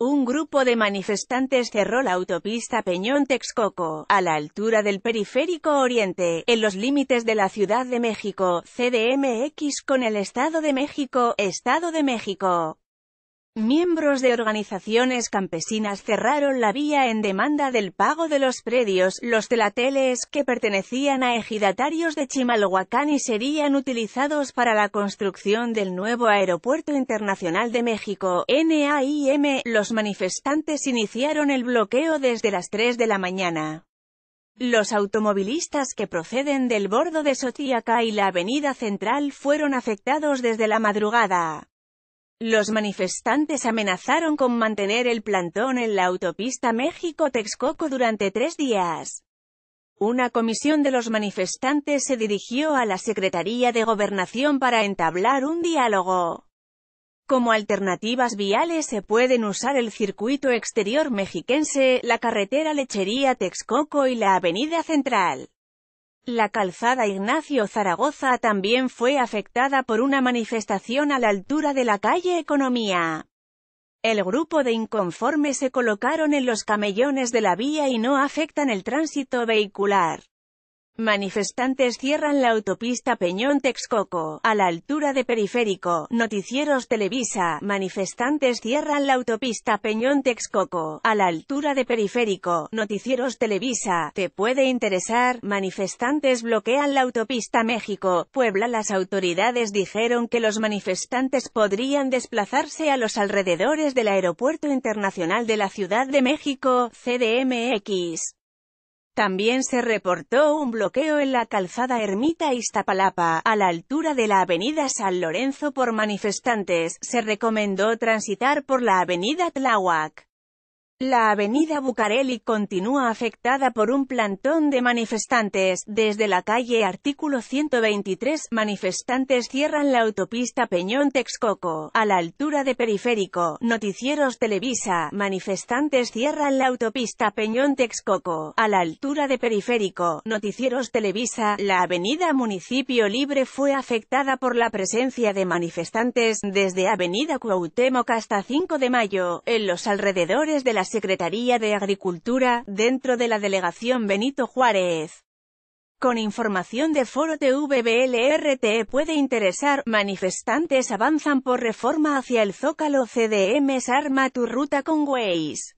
Un grupo de manifestantes cerró la autopista Peñón-Texcoco, a la altura del periférico oriente, en los límites de la Ciudad de México, CDMX con el Estado de México, Estado de México. Miembros de organizaciones campesinas cerraron la vía en demanda del pago de los predios, los telateles, que pertenecían a ejidatarios de Chimalhuacán y serían utilizados para la construcción del nuevo Aeropuerto Internacional de México, NAIM. Los manifestantes iniciaron el bloqueo desde las 3 de la mañana. Los automovilistas que proceden del bordo de Sotíaca y la avenida central fueron afectados desde la madrugada. Los manifestantes amenazaron con mantener el plantón en la autopista México-Texcoco durante tres días. Una comisión de los manifestantes se dirigió a la Secretaría de Gobernación para entablar un diálogo. Como alternativas viales se pueden usar el circuito exterior mexiquense, la carretera Lechería Texcoco y la Avenida Central. La calzada Ignacio Zaragoza también fue afectada por una manifestación a la altura de la calle Economía. El grupo de inconformes se colocaron en los camellones de la vía y no afectan el tránsito vehicular. Manifestantes cierran la autopista Peñón-Texcoco, a la altura de Periférico, Noticieros Televisa. Manifestantes cierran la autopista Peñón-Texcoco, a la altura de Periférico, Noticieros Televisa. Te puede interesar, manifestantes bloquean la autopista México, Puebla. Las autoridades dijeron que los manifestantes podrían desplazarse a los alrededores del Aeropuerto Internacional de la Ciudad de México, CDMX. También se reportó un bloqueo en la calzada Ermita Iztapalapa, a la altura de la avenida San Lorenzo por manifestantes, se recomendó transitar por la avenida Tláhuac. La avenida Bucareli continúa afectada por un plantón de manifestantes. Desde la calle Artículo 123, manifestantes cierran la autopista Peñón-Texcoco, a la altura de Periférico. Noticieros Televisa, manifestantes cierran la autopista Peñón-Texcoco, a la altura de Periférico. Noticieros Televisa, la avenida Municipio Libre fue afectada por la presencia de manifestantes desde avenida Cuauhtémoc hasta 5 de mayo, en los alrededores de la Secretaría de Agricultura, dentro de la Delegación Benito Juárez. Con información de Foro TVBLRT puede interesar, manifestantes avanzan por reforma hacia el Zócalo CDM arma tu ruta con Waze.